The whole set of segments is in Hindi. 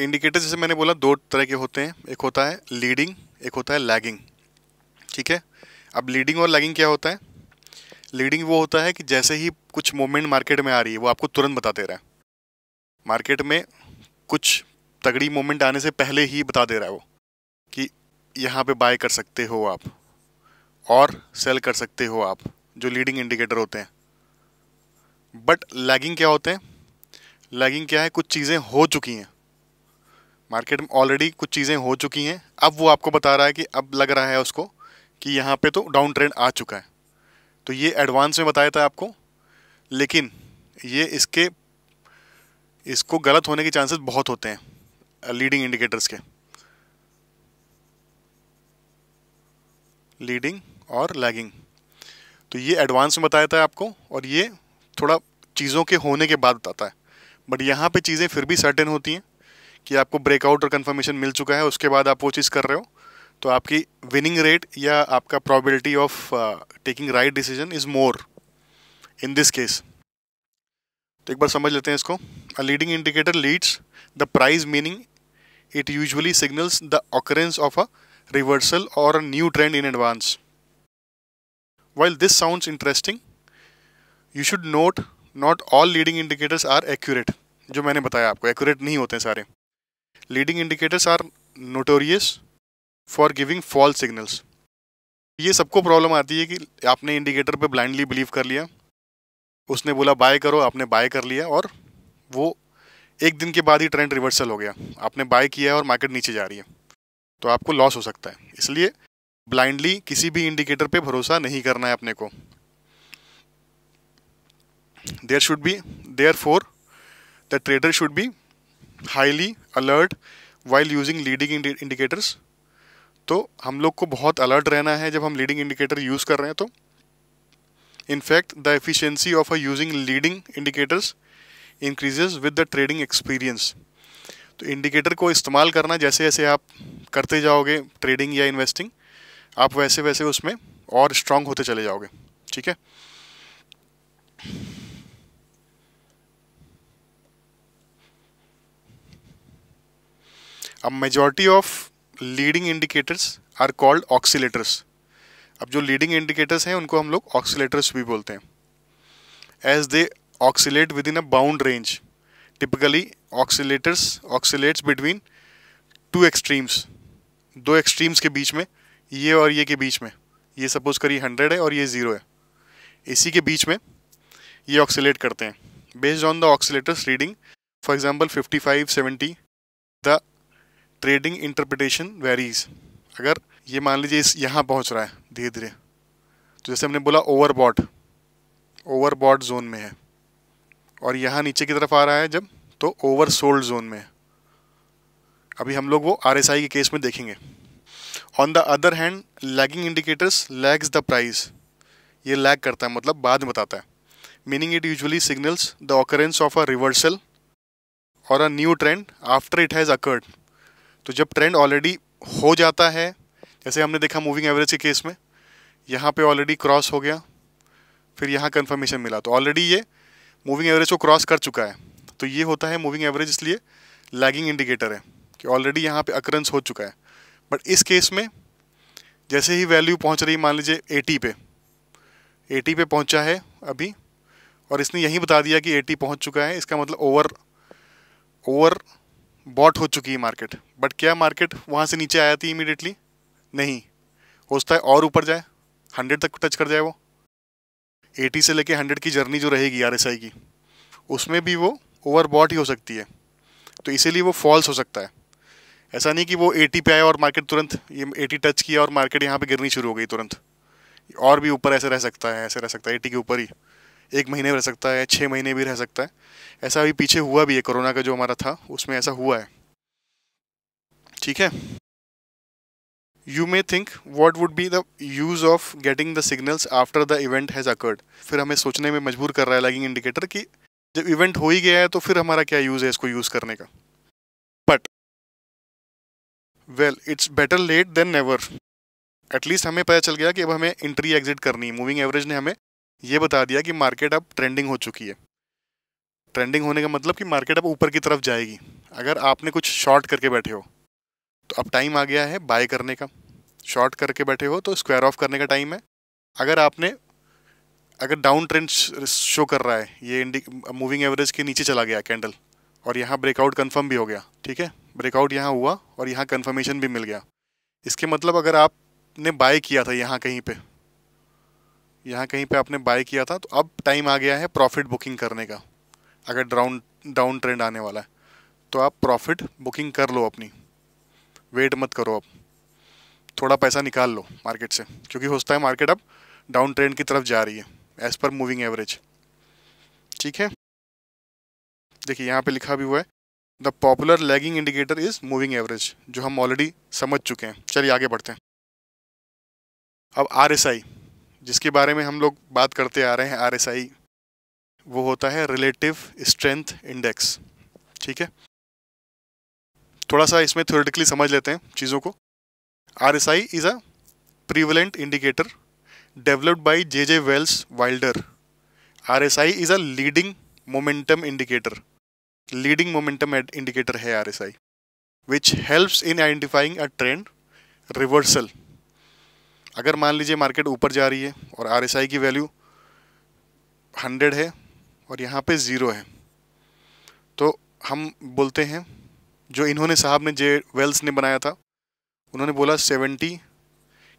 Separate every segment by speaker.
Speaker 1: इंडिकेटर जैसे मैंने बोला दो तरह के होते हैं एक होता है लीडिंग एक होता है लैगिंग ठीक है अब लीडिंग और लैगिंग क्या होता है लीडिंग वो होता है कि जैसे ही कुछ मूवमेंट मार्केट में आ रही है वो आपको तुरंत बता दे रहा है मार्केट में कुछ तगड़ी मूवमेंट आने से पहले ही बता दे रहा है वो कि यहाँ पे बाय कर सकते हो आप और सेल कर सकते हो आप जो लीडिंग इंडिकेटर होते हैं बट लैगिंग क्या होते हैं लैगिंग क्या है कुछ चीज़ें हो चुकी हैं मार्केट में ऑलरेडी कुछ चीज़ें हो चुकी हैं अब वो आपको बता रहा है कि अब लग रहा है उसको कि यहाँ पे तो डाउन ट्रेंड आ चुका है तो ये एडवांस में बताया था आपको लेकिन ये इसके इसको गलत होने के चांसेस बहुत होते हैं लीडिंग इंडिकेटर्स के लीडिंग और लैगिंग तो ये एडवांस में बताया था आपको और ये थोड़ा चीज़ों के होने के बाद बताता है बट यहाँ पे चीज़ें फिर भी सर्टेन होती हैं कि आपको ब्रेकआउट और कन्फर्मेशन मिल चुका है उसके बाद आप वो चीज़ कर रहे हो तो आपकी विनिंग रेट या आपका probability of taking right decision is more in this case तो एक बार समझ लेते हैं इसको a leading indicator leads the price meaning it usually signals the occurrence of a reversal और a new trend in advance while this sound interesting you should note not all leading indicators are accurate जो मैंने बताया आपको एक्यूरेट नहीं होते हैं सारे leading indicators are notorious for giving fall signals ये सबको प्रॉब्लम आती है कि आपने इंडिकेटर पे ब्लाइंडली बिलीव कर लिया उसने बोला बाय करो आपने बाय कर लिया और वो एक दिन के बाद ही ट्रेंड रिवर्सल हो गया आपने बाय किया है और मार्केट नीचे जा रही है तो आपको लॉस हो सकता है इसलिए ब्लाइंडली किसी भी इंडिकेटर पे भरोसा नहीं करना है अपने को there should be there for the trader should be highly alert while using leading indicators तो हम लोग को बहुत अलर्ट रहना है जब हम लीडिंग इंडिकेटर यूज़ कर रहे हैं तो in fact the efficiency of a using leading indicators increases with the trading experience तो इंडिकेटर को इस्तेमाल करना जैसे जैसे आप करते जाओगे ट्रेडिंग या इन्वेस्टिंग आप वैसे वैसे उसमें और स्ट्रांग होते चले जाओगे ठीक है अब majority of leading indicators are called oscillators अब जो लीडिंग इंडिकेटर्स हैं उनको हम लोग ऑक्सीटर्स भी बोलते हैं एज दे ऑक्सीट within a bound range typically oscillators oscillates between two extremes दो एक्सट्रीम्स के बीच में ये और ये के बीच में ये सपोज करिए हंड्रेड है और ये ज़ीरो है इसी के बीच में ये ऑक्सीट करते हैं based on the oscillators reading for example fifty five seventy the trading interpretation varies अगर ये मान लीजिए इस यहाँ पहुँच रहा है धीरे धीरे तो जैसे हमने बोला ओवरबॉट ओवरबॉट जोन में है और यहाँ नीचे की तरफ आ रहा है जब तो ओवर सोल्ड जोन में है अभी हम लोग वो आर के केस में देखेंगे on the other hand lagging indicators lags the price ये लैग करता है मतलब बाद में बताता है meaning it usually signals the occurrence of a reversal और a new trend after it has occurred तो जब ट्रेंड ऑलरेडी हो जाता है जैसे हमने देखा मूविंग एवरेज के केस में यहाँ पे ऑलरेडी क्रॉस हो गया फिर यहाँ कंफर्मेशन मिला तो ऑलरेडी ये मूविंग एवरेज को क्रॉस कर चुका है तो ये होता है मूविंग एवरेज इसलिए लैगिंग इंडिकेटर है कि ऑलरेडी यहाँ पे अक्रंस हो चुका है बट इस केस में जैसे ही वैल्यू पहुँच रही मान लीजिए एटी पे एटी पे पहुँचा है अभी और इसने यही बता दिया कि 80 पहुँच चुका है इसका मतलब ओवर ओवर बॉट हो चुकी है मार्केट बट क्या मार्केट वहाँ से नीचे आया थी इमीडिएटली नहीं हो सकता है और ऊपर जाए हंड्रेड तक टच कर जाए वो एटी से लेके हंड्रेड की जर्नी जो रहेगी आर की उसमें भी वो ओवर बॉट ही हो सकती है तो इसीलिए वो फॉल्स हो सकता है ऐसा नहीं कि वो एटी पे आया और मार्केट तुरंत ये एटी टच किया और मार्केट यहाँ पे गिरनी शुरू हो गई तुरंत और भी ऊपर ऐसे रह सकता है ऐसे रह सकता है एटी के ऊपर ही एक महीने रह सकता है छः महीने भी रह सकता है ऐसा अभी पीछे हुआ भी है कोरोना का जो हमारा था उसमें ऐसा हुआ है ठीक है you may think what would be the use of getting the signals after the event has occurred फिर हमें सोचने में मजबूर कर रहा है लैगिंग इंडिकेटर कि जब इवेंट हो ही गया है तो फिर हमारा क्या यूज़ है इसको यूज़ करने का but well it's better late than never at least हमें पता चल गया कि अब हमें एंट्री एग्जिट करनी है मूविंग एवरेज ने हमें ये बता दिया कि मार्केट अब ट्रेंडिंग हो चुकी है ट्रेंडिंग होने का मतलब कि मार्केट अब ऊपर की तरफ जाएगी अगर आपने कुछ शॉर्ट करके बैठे हो तो अब टाइम आ गया है बाय करने का शॉर्ट करके बैठे हो तो स्क्वायर ऑफ करने का टाइम है अगर आपने अगर डाउन ट्रेंड शो कर रहा है ये मूविंग एवरेज के नीचे चला गया कैंडल और यहाँ ब्रेकआउट कन्फर्म भी हो गया ठीक है ब्रेकआउट यहाँ हुआ और यहाँ कन्फर्मेशन भी मिल गया इसके मतलब अगर आपने बाय किया था यहाँ कहीं पर यहाँ कहीं पे आपने बाय किया था तो अब टाइम आ गया है प्रॉफिट बुकिंग करने का अगर डाउन डाउन ट्रेंड आने वाला है तो आप प्रॉफिट बुकिंग कर लो अपनी वेट मत करो आप थोड़ा पैसा निकाल लो मार्केट से क्योंकि हो सकता है मार्केट अब डाउन ट्रेंड की तरफ जा रही है एज़ पर मूविंग एवरेज ठीक है देखिए यहाँ पे लिखा भी हुआ है the popular lagging indicator is moving average जो हम ऑलरेडी समझ चुके हैं चलिए आगे बढ़ते हैं अब आर एस आई जिसके बारे में हम लोग बात करते आ रहे हैं आर वो होता है रिलेटिव स्ट्रेंथ इंडेक्स ठीक है थोड़ा सा इसमें थ्योरेटिकली समझ लेते हैं चीज़ों को R S I is a prevalent indicator developed by J J Wells Wilder R S I is a leading momentum indicator leading momentum indicator है R S I which helps in identifying a trend reversal अगर मान लीजिए मार्केट ऊपर जा रही है और आर की वैल्यू हंड्रेड है और यहाँ पे ज़ीरो है तो हम बोलते हैं जो इन्होंने साहब ने जे वेल्स ने बनाया था उन्होंने बोला सेवेंटी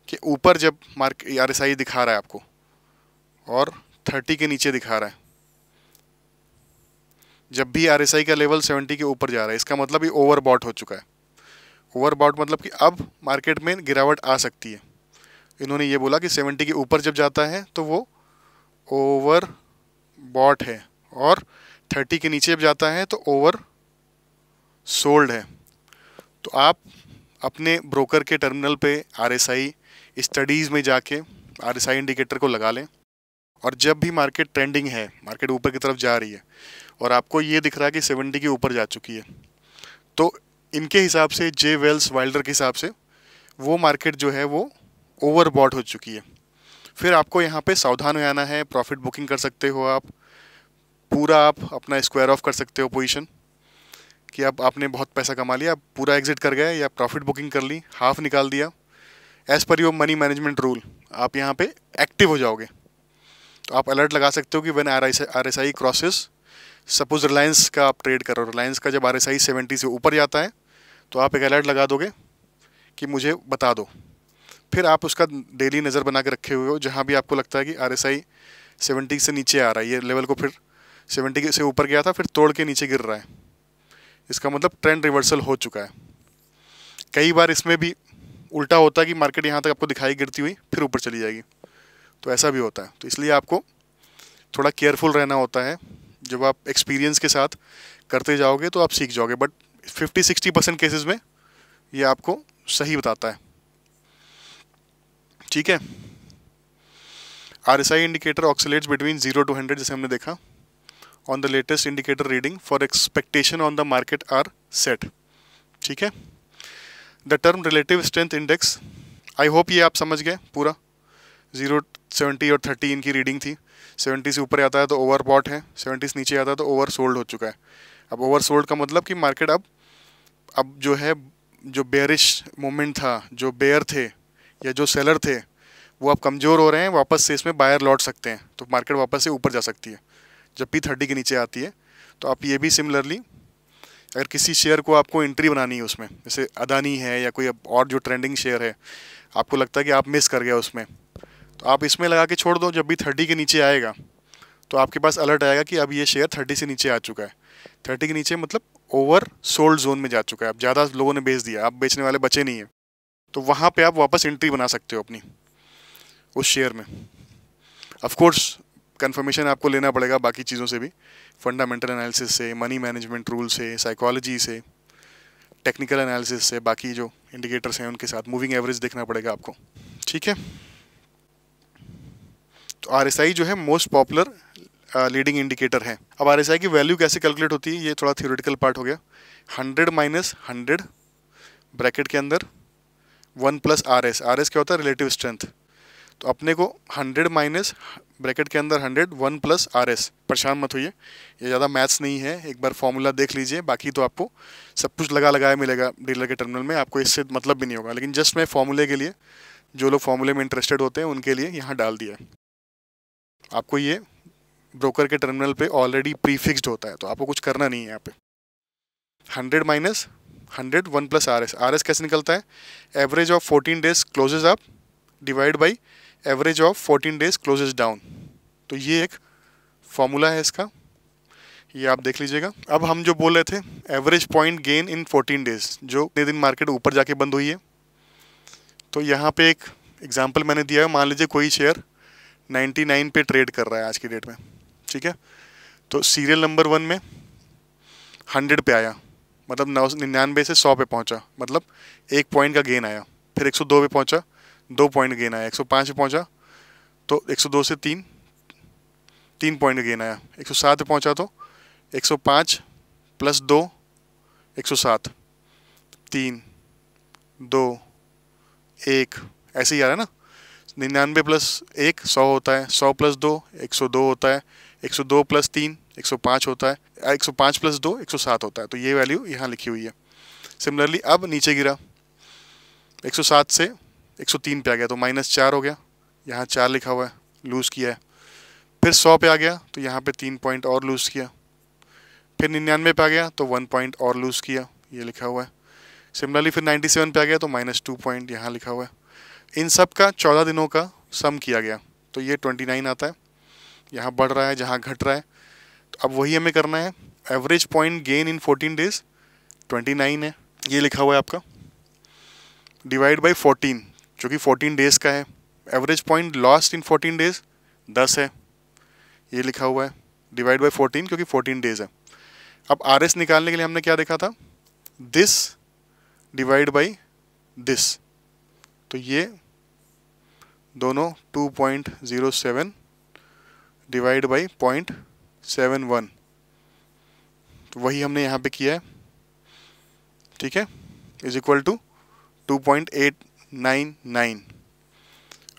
Speaker 1: के ऊपर जब मार्क आर दिखा रहा है आपको और थर्टी के नीचे दिखा रहा है जब भी आर का लेवल सेवेंटी के ऊपर जा रहा है इसका मतलब ये ओवरबॉट हो चुका है ओवरबॉट मतलब कि अब मार्केट में गिरावट आ सकती है इन्होंने ये बोला कि सेवेंटी के ऊपर जब जाता है तो वो ओवर बॉट है और थर्टी के नीचे जब जाता है तो ओवर सोल्ड है तो आप अपने ब्रोकर के टर्मिनल पे आर स्टडीज़ में जाके आर इंडिकेटर को लगा लें और जब भी मार्केट ट्रेंडिंग है मार्केट ऊपर की तरफ जा रही है और आपको ये दिख रहा है कि सेवेंटी के ऊपर जा चुकी है तो इनके हिसाब से जे वेल्स वाइल्डर के हिसाब से वो मार्केट जो है वो ओवरबॉट हो चुकी है फिर आपको यहाँ पे सावधान हो जाना है प्रॉफिट बुकिंग कर सकते हो आप पूरा आप अपना स्क्वायर ऑफ कर सकते हो पोजीशन कि अब आप आपने बहुत पैसा कमा लिया आप पूरा एग्जिट कर गए या प्रॉफिट बुकिंग कर ली हाफ निकाल दिया as per your money management rule आप यहाँ पे एक्टिव हो जाओगे तो आप अलर्ट लगा सकते हो कि one R I R S I crosses suppose Reliance का आप ट्रेड करो रिलायंस का जब आर एस आई सेवेंटी से ऊपर जाता है तो आप एक अलर्ट लगा दोगे कि मुझे बता दो फिर आप उसका डेली नज़र बना के रखे हुए हो जहाँ भी आपको लगता है कि आर एस आई से नीचे आ रहा है ये लेवल को फिर सेवेंटी से ऊपर गया था फिर तोड़ के नीचे गिर रहा है इसका मतलब ट्रेंड रिवर्सल हो चुका है कई बार इसमें भी उल्टा होता है कि मार्केट यहाँ तक आपको दिखाई गिरती हुई फिर ऊपर चली जाएगी तो ऐसा भी होता है तो इसलिए आपको थोड़ा केयरफुल रहना होता है जब आप एक्सपीरियंस के साथ करते जाओगे तो आप सीख जाओगे बट 50-60 परसेंट केसेज में ये आपको सही बताता है ठीक है आर एस आई इंडिकेटर ऑक्सीट बिटवीन जीरो टू हंड्रेड जैसे हमने देखा on the latest indicator reading for expectation on the market are set ठीक है the term relative strength index I hope ये आप समझ गए पूरा जीरो सेवेंटी और थर्टी इनकी रीडिंग थी सेवेंटी से ऊपर आता है तो ओवर बॉट है सेवेंटी से नीचे आता है तो ओवर सोल्ड हो चुका है अब ओवर सोल्ड का मतलब कि मार्केट अब अब जो है जो बेयरिश मोमेंट था जो बेयर थे या जो सेलर थे वो अब कमज़ोर हो रहे हैं वापस से इसमें बायर लौट सकते हैं तो मार्केट वापस से ऊपर जा सकती है जब पी थर्टी के नीचे आती है तो आप ये भी सिमिलरली अगर किसी शेयर को आपको एंट्री बनानी है उसमें जैसे अदानी है या कोई और जो ट्रेंडिंग शेयर है आपको लगता है कि आप मिस कर गया उसमें तो आप इसमें लगा के छोड़ दो जब भी थर्टी के नीचे आएगा तो आपके पास अलर्ट आएगा कि अब ये शेयर थर्टी से नीचे आ चुका है थर्टी के नीचे मतलब ओवर सोल्ड जोन में जा चुका है अब ज़्यादा लोगों ने बेच दिया आप बेचने वाले बचे नहीं हैं तो वहाँ पे आप वापस एंट्री बना सकते हो अपनी उस शेयर में ऑफकोर्स कन्फर्मेशन आपको लेना पड़ेगा बाकी चीज़ों से भी फंडामेंटल एनालिसिस से मनी मैनेजमेंट रूल से साइकोलॉजी से टेक्निकल एनालिसिस से बाकी जो इंडिकेटर्स हैं उनके साथ मूविंग एवरेज देखना पड़ेगा आपको ठीक है तो आर जो है मोस्ट पॉपुलर लीडिंग इंडिकेटर है अब आर की वैल्यू कैसे कैलकुलेट होती है ये थोड़ा थियोरिटिकल पार्ट हो गया हंड्रेड माइनस हंड्रेड ब्रैकेट के अंदर one plus R S R S क्या होता है रिलेटिव स्ट्रेंथ तो अपने को हंड्रेड माइनस ब्रैकेट के अंदर hundred one plus R S परेशान मत होइए ये ज़्यादा मैथ्स नहीं है एक बार फॉर्मूला देख लीजिए बाकी तो आपको सब कुछ लगा लगाया मिलेगा डीलर के टर्मिनल में आपको इससे मतलब भी नहीं होगा लेकिन जस्ट मैं फॉर्मूले के लिए जो लोग फॉर्मूले में इंटरेस्टेड होते हैं उनके लिए यहाँ डाल दिया आपको ये ब्रोकर के टर्मिनल पर ऑलरेडी प्रीफिक्स्ड होता है तो आपको कुछ करना नहीं है यहाँ पर hundred minus hundred one plus R S R S कैसे निकलता है average of fourteen days closes up divide by average of fourteen days closes down तो ये एक फॉर्मूला है इसका ये आप देख लीजिएगा अब हम जो बोल रहे थे average point gain in fourteen days जो इतने दिन मार्केट ऊपर जाके बंद हुई है तो यहाँ पे एक एग्जांपल मैंने दिया है मान लीजिए कोई शेयर 99 पे ट्रेड कर रहा है आज की डेट में ठीक है तो सीरियल नंबर वन में 100 पे आया मतलब नौ सौ निन्यानवे से सौ पे पहुंचा मतलब एक पॉइंट का गेन आया फिर एक सौ दो पे पहुंचा दो पॉइंट गेन आया एक सौ पाँच पे पहुंचा तो एक सौ दो से तीन तीन पॉइंट का गेन आया सात पे पहुंचा तो एक सौ पाँच प्लस दो एक सौ सात तीन दो एक ऐसे ही आ रहा है ना निन्यानवे प्लस एक सौ होता है सौ प्लस दो एक सौ दो होता है एक सौ दो प्लस तीन एक सौ पाँच होता है एक सौ पाँच प्लस दो एक सौ सात होता है तो ये वैल्यू यहाँ लिखी हुई है सिमिलरली अब नीचे गिरा एक सौ सात से एक सौ तीन पर आ गया तो माइनस चार हो गया यहाँ चार लिखा हुआ है लूज़ किया है फिर सौ पे आ गया तो यहाँ पे तीन पॉइंट और लूज़ किया फिर निन्यानवे पे आ गया तो वन पॉइंट और लूज़ किया ये लिखा हुआ है सिमिलरली फिर नाइन्टी सेवन पे आ गया तो माइनस टू पॉइंट यहाँ लिखा हुआ है इन सब का चौदह दिनों का सम किया गया तो ये ट्वेंटी नाइन आता है यहाँ बढ़ रहा है जहाँ घट रहा है तो अब वही हमें करना है average point gain in fourteen days twenty nine है ये लिखा हुआ है आपका डिवाइड बाई फोर्टीन जो कि फोर्टीन डेज़ का है average point lost in fourteen days दस है ये लिखा हुआ है डिवाइड बाई फोर्टीन क्योंकि फोर्टीन डेज़ है अब आर निकालने के लिए हमने क्या देखा था दिस डिवाइड बाई दिस तो ये दोनों 2.07 divide by point seven one तो वही हमने यहाँ पे किया है ठीक है is equal to two point eight nine nine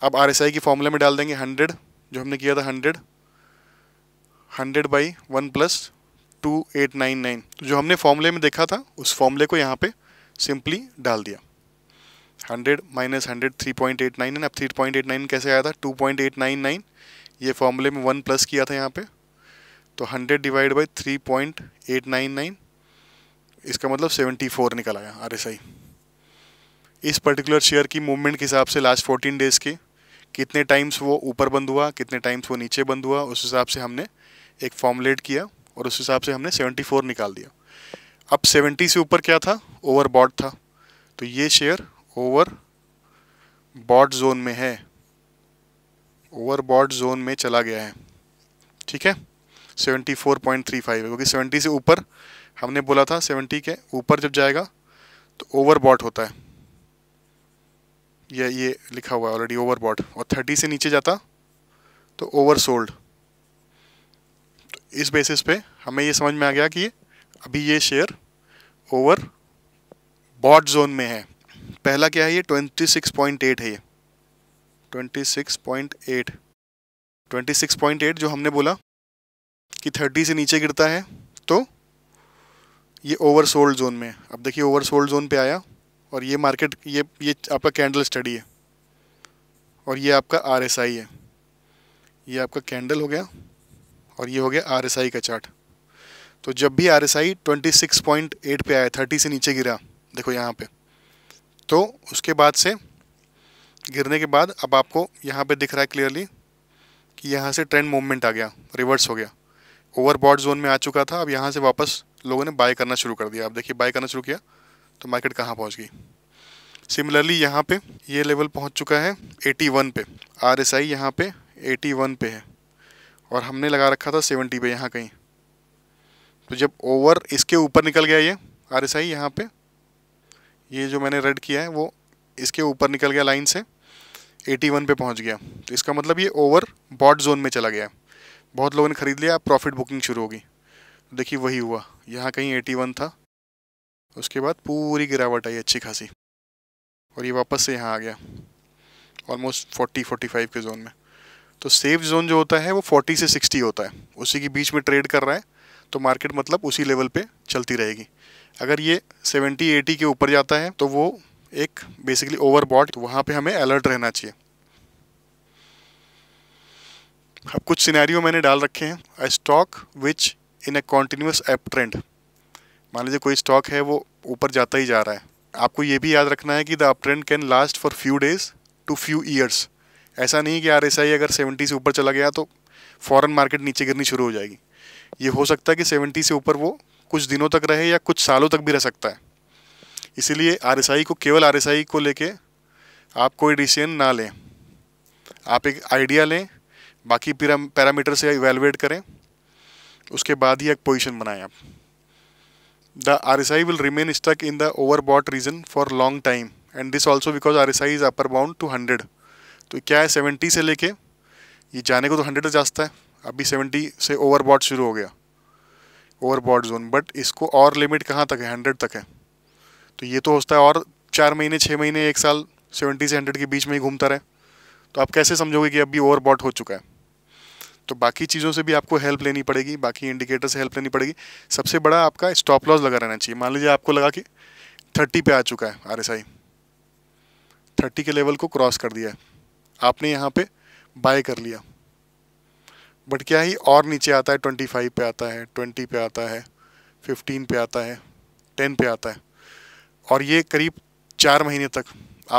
Speaker 1: अब आर एस आई की फॉर्मूला में डाल देंगे हंड्रेड जो हमने किया था hundred hundred by one plus two eight nine nine जो हमने फॉर्मूले में देखा था उस फॉर्मूले को यहाँ पे सिंपली डाल दिया hundred minus hundred three point eight nine है अब थ्री पॉइंट एट नाइन कैसे आया था two point eight nine nine ये फॉर्मूले में वन प्लस किया था यहाँ पे तो hundred divide by three point eight nine nine इसका मतलब सेवेंटी फोर निकल आया आर एस आई इस पर्टिकुलर शेयर की मूवमेंट के हिसाब से लास्ट फोर्टीन डेज़ के कितने टाइम्स वो ऊपर बंद हुआ कितने टाइम्स वो नीचे बंद हुआ उस हिसाब से हमने एक फॉर्मुलेट किया और उस हिसाब से हमने फ़ोर निकाल दिया अब सेवेंटी से ऊपर क्या था ओवरबॉट था तो ये शेयर ओवर बॉड जोन में है ओवर बॉड जोन में चला गया है ठीक है 74.35 है क्योंकि 70 से ऊपर हमने बोला था 70 के ऊपर जब जाएगा तो ओवर बॉट होता है ये ये लिखा हुआ है ऑलरेडी ओवर बॉट और 30 से नीचे जाता तो ओवर सोल्ड तो इस बेसिस पे हमें ये समझ में आ गया कि अभी ये शेयर ओवर बॉट जोन में है पहला क्या है ये ट्वेंटी सिक्स पॉइंट एट है ये twenty six point eight twenty six point eight जो हमने बोला कि थर्टी से नीचे गिरता है तो ये ओवर सोल्ड जोन में अब देखिए ओवर सोल्ड जोन पे आया और ये मार्केट ये ये आपका कैंडल स्टडी है और ये आपका आर है ये आपका कैंडल हो गया और ये हो गया आर का चार्ट तो जब भी R S I twenty six point eight पर आया थर्टी से नीचे गिरा देखो यहाँ पे तो उसके बाद से गिरने के बाद अब आपको यहाँ पे दिख रहा है क्लियरली कि यहाँ से ट्रेंड मूवमेंट आ गया रिवर्स हो गया ओवरबॉड जोन में आ चुका था अब यहाँ से वापस लोगों ने बाय करना शुरू कर दिया अब देखिए बाय करना शुरू किया तो मार्केट कहाँ पहुँच गई सिमिलरली यहाँ पे ये लेवल पहुँच चुका है 81 पे आर एस आई यहाँ पर एटी पे है और हमने लगा रखा था सेवेंटी पे यहाँ कहीं तो जब ओवर इसके ऊपर निकल गया ये आर एस आई यहाँ पर ये जो मैंने रेड किया है वो इसके ऊपर निकल गया लाइन से 81 पे पहुंच गया तो इसका मतलब ये ओवर बॉट जोन में चला गया बहुत लोगों ने ख़रीद लिया प्रॉफिट बुकिंग शुरू होगी तो देखिए वही हुआ यहाँ कहीं 81 था उसके बाद पूरी गिरावट आई अच्छी खासी और ये वापस से यहाँ आ गया ऑलमोस्ट 40 45 के जोन में तो सेफ जोन जो होता है वो 40 से 60 होता है उसी के बीच में ट्रेड कर रहा है तो मार्केट मतलब उसी लेवल पे चलती रहेगी अगर ये 70 80 के ऊपर जाता है तो वो एक बेसिकली ओवरबॉट तो वहाँ पे हमें अलर्ट रहना चाहिए अब कुछ सिनेरियो मैंने डाल रखे हैं a stock which in a continuous up trend मान लीजिए कोई स्टॉक है वो ऊपर जाता ही जा रहा है आपको ये भी याद रखना है कि the up trend can last for few days to few years ऐसा नहीं कि आर एस आई अगर सेवेंटी से ऊपर चला गया तो फ़ॉरन मार्केट नीचे गिरनी शुरू हो जाएगी ये हो सकता है कि सेवेंटी से ऊपर वो कुछ दिनों तक रहे या कुछ सालों तक भी रह सकता है इसीलिए आर को केवल आर को लेके आप कोई डिसीजन ना लें आप एक आइडिया लें बाकी पैरामीटर से इवेलुएट करें उसके बाद ही एक पोजीशन बनाएं आप the R S I remain stuck in the over in region for long time and this also because R S I is upper bound to hundred तो क्या है सेवेंटी से लेके ये जाने को तो हंड्रेड तक जाता है अभी सेवेंटी से बॉड शुरू हो गया बॉड जोन बट इसको और लिमिट कहाँ तक है हंड्रेड तक है तो ये तो होता है और चार महीने छः महीने एक साल सेवेंटी से हंड्रेड के बीच में ही घूमता रहे तो आप कैसे समझोगे कि अभी बॉड हो चुका है तो बाकी चीज़ों से भी आपको हेल्प लेनी पड़ेगी बाकी इंडिकेटर से हेल्प लेनी पड़ेगी सबसे बड़ा आपका स्टॉप लॉस लगा रहना चाहिए मान लीजिए आपको लगा कि थर्टी पे आ चुका है आर एस आई थर्टी के लेवल को क्रॉस कर दिया है आपने यहाँ पे बाय कर लिया बट क्या ही और नीचे आता है ट्वेंटी फाइव पे आता है ट्वेंटी पे आता है फिफ्टीन पे आता है टेन पे आता है और ये करीब चार महीने तक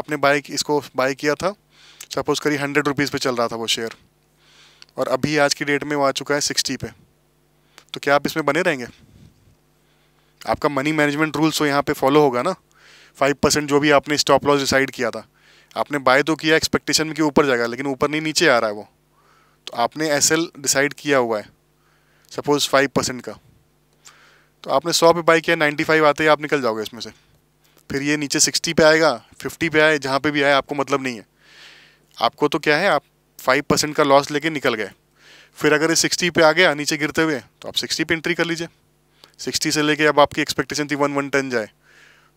Speaker 1: आपने बाई इसको बाई किया था सपोज़ करीब हंड्रेड रुपीज़ पर चल रहा था वो शेयर और अभी आज की डेट में वो आ चुका है सिक्सटी पे तो क्या आप इसमें बने रहेंगे आपका मनी मैनेजमेंट रूल्स तो यहाँ पे फॉलो होगा ना फाइव परसेंट जो भी आपने स्टॉप लॉस डिसाइड किया था आपने बाय तो किया एक्सपेक्टेशन में कि ऊपर जाएगा लेकिन ऊपर नहीं नीचे आ रहा है वो तो आपने एस डिसाइड किया हुआ है सपोज़ फाइव परसेंट का तो आपने सौ पे बाई किया नाइन्टी फाइव आते ही आप निकल जाओगे इसमें से फिर ये नीचे सिक्सटी पे आएगा फिफ्टी पे आए जहाँ पे भी आए आपको मतलब नहीं है आपको तो क्या है आप फाइव परसेंट का लॉस लेके निकल गए फिर अगर ये सिक्सटी पे आ गया नीचे गिरते हुए तो आप सिक्सटी पे एंट्री कर लीजिए सिक्सटी से लेके अब आपकी एक्सपेक्टेशन थी वन वन टेन जाए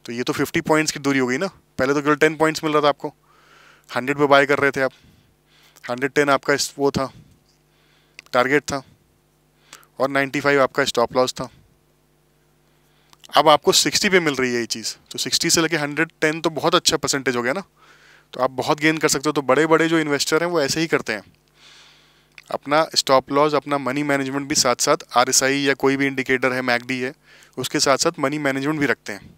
Speaker 1: तो ये तो फिफ्टी पॉइंट्स की दूरी हो गई ना पहले तो केवल टेन पॉइंट्स मिल रहा था आपको हंड्रेड पे बाय कर रहे थे आप हंड्रेड टेन आपका वो था टारगेट था और नाइन्टी फाइव आपका स्टॉप लॉस था अब आपको सिक्सटी पे मिल रही है ये चीज़ तो सिक्सटी से लेके हंड्रेड टेन तो बहुत अच्छा परसेंटेज हो गया ना तो आप बहुत गेन कर सकते हो तो बड़े बड़े जो इन्वेस्टर हैं वो ऐसे ही करते हैं अपना स्टॉप लॉस अपना मनी मैनेजमेंट भी साथ साथ आर या कोई भी इंडिकेटर है मैगडी है उसके साथ साथ मनी मैनेजमेंट भी रखते हैं